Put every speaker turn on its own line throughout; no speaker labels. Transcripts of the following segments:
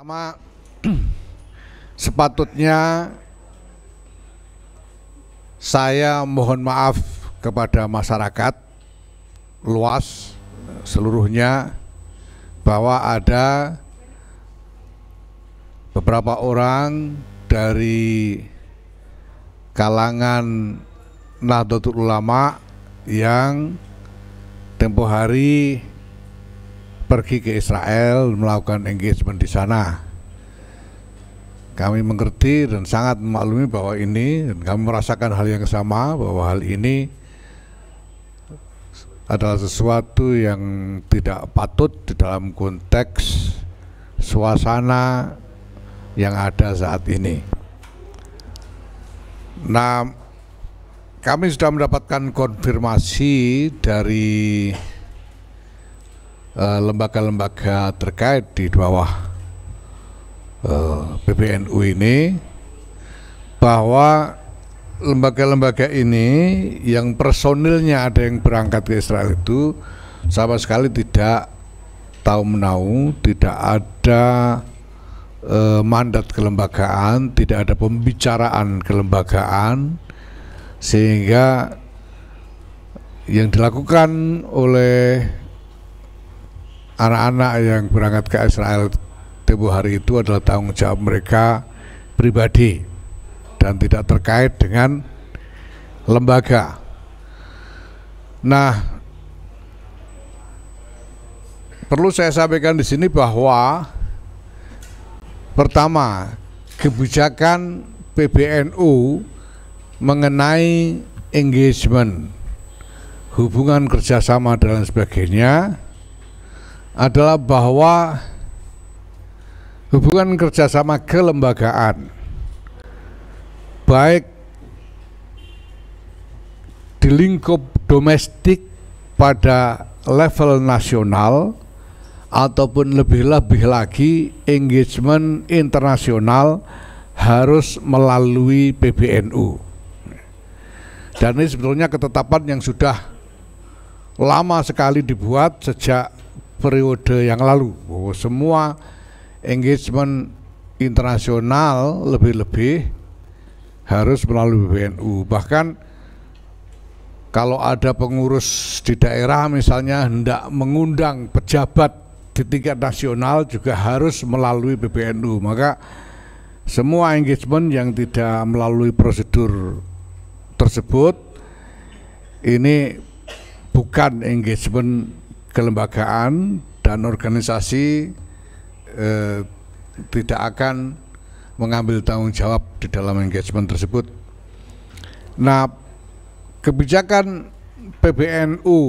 Pertama, sepatutnya saya mohon maaf kepada masyarakat luas seluruhnya bahwa ada beberapa orang dari kalangan Nahdlatul Ulama yang tempo hari pergi ke Israel melakukan engagement di sana. Kami mengerti dan sangat memaklumi bahwa ini dan kami merasakan hal yang sama bahwa hal ini adalah sesuatu yang tidak patut di dalam konteks suasana yang ada saat ini. Nah, kami sudah mendapatkan konfirmasi dari Eh, lembaga-lembaga terkait di bawah eh, PBNU ini bahwa lembaga-lembaga ini yang personilnya ada yang berangkat ke Israel itu sama sekali tidak tahu menau, tidak ada eh, mandat kelembagaan, tidak ada pembicaraan kelembagaan sehingga yang dilakukan oleh anak-anak yang berangkat ke Israel tempo hari itu adalah tanggung jawab mereka pribadi dan tidak terkait dengan lembaga. Nah, perlu saya sampaikan di sini bahwa pertama, kebijakan PBNU mengenai engagement, hubungan kerjasama dan sebagainya, adalah bahwa hubungan kerjasama kelembagaan baik di lingkup domestik pada level nasional ataupun lebih-lebih lagi engagement internasional harus melalui PBNU. Dan ini sebetulnya ketetapan yang sudah lama sekali dibuat sejak periode yang lalu. bahwa oh, semua engagement internasional lebih-lebih harus melalui BNU. Bahkan kalau ada pengurus di daerah misalnya hendak mengundang pejabat di tingkat nasional juga harus melalui BPNU. Maka semua engagement yang tidak melalui prosedur tersebut ini bukan engagement kelembagaan dan organisasi eh, tidak akan mengambil tanggung jawab di dalam engagement tersebut. Nah, kebijakan PBNU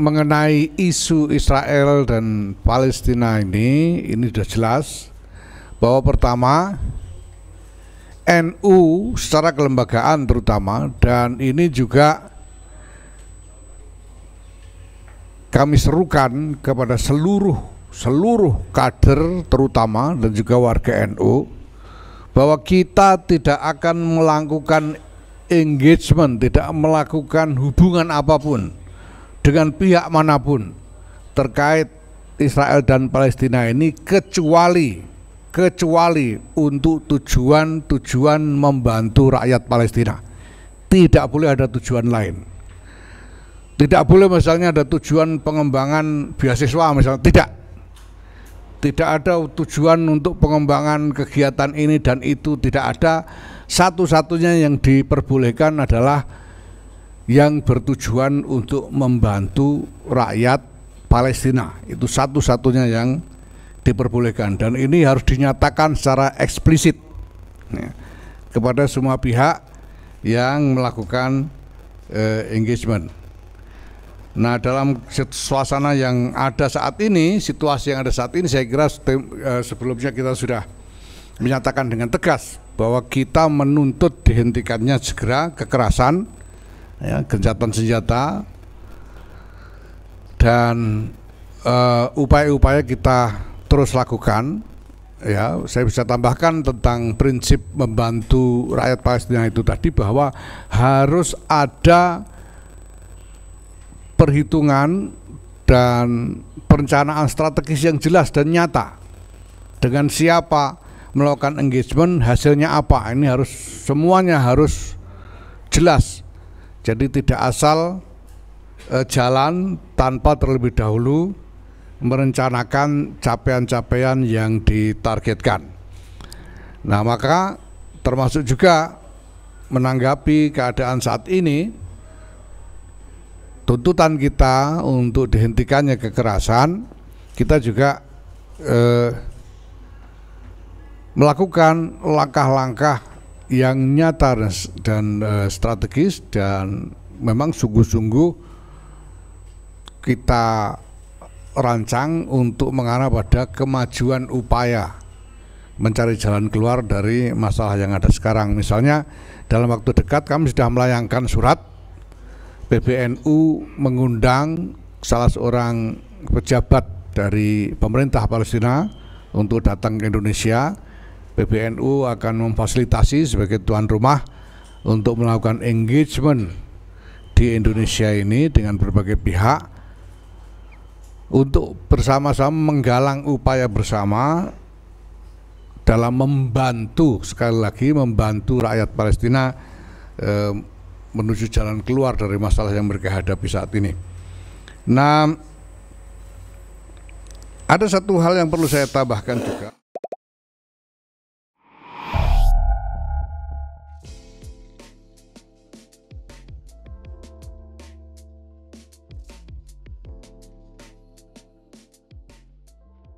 mengenai isu Israel dan Palestina ini ini sudah jelas bahwa pertama NU secara kelembagaan terutama dan ini juga kami serukan kepada seluruh seluruh kader terutama dan juga warga NU bahwa kita tidak akan melakukan engagement, tidak melakukan hubungan apapun dengan pihak manapun terkait Israel dan Palestina ini kecuali kecuali untuk tujuan-tujuan membantu rakyat Palestina. Tidak boleh ada tujuan lain. Tidak boleh misalnya ada tujuan pengembangan beasiswa misalnya, tidak. Tidak ada tujuan untuk pengembangan kegiatan ini dan itu, tidak ada. Satu-satunya yang diperbolehkan adalah yang bertujuan untuk membantu rakyat Palestina. Itu satu-satunya yang diperbolehkan dan ini harus dinyatakan secara eksplisit ya, kepada semua pihak yang melakukan eh, engagement. Nah, dalam suasana yang ada saat ini, situasi yang ada saat ini, saya kira eh, sebelumnya kita sudah menyatakan dengan tegas bahwa kita menuntut dihentikannya segera kekerasan, ya, gencatan senjata, dan eh, upaya-upaya uh, kita terus lakukan. Ya, saya bisa tambahkan tentang prinsip membantu rakyat Palestina itu tadi bahwa harus ada perhitungan dan perencanaan strategis yang jelas dan nyata dengan siapa melakukan engagement hasilnya apa ini harus semuanya harus jelas jadi tidak asal eh, jalan tanpa terlebih dahulu merencanakan capaian-capaian yang ditargetkan nah maka termasuk juga menanggapi keadaan saat ini tuntutan kita untuk dihentikannya kekerasan, kita juga eh, melakukan langkah-langkah yang nyata dan, eh, strategis dan memang sungguh-sungguh kita rancang untuk mengarah pada kemajuan upaya mencari jalan keluar dari masalah yang ada sekarang. Misalnya dalam waktu dekat kami sudah melayangkan surat PBNU mengundang salah seorang pejabat dari pemerintah Palestina untuk datang ke Indonesia. PBNU akan memfasilitasi sebagai tuan rumah untuk melakukan engagement di Indonesia ini dengan berbagai pihak untuk bersama-sama menggalang upaya bersama dalam membantu sekali lagi membantu rakyat Palestina eh, menuju jalan keluar dari masalah yang mereka hadapi saat ini. Nah, ada satu hal yang perlu saya tambahkan juga.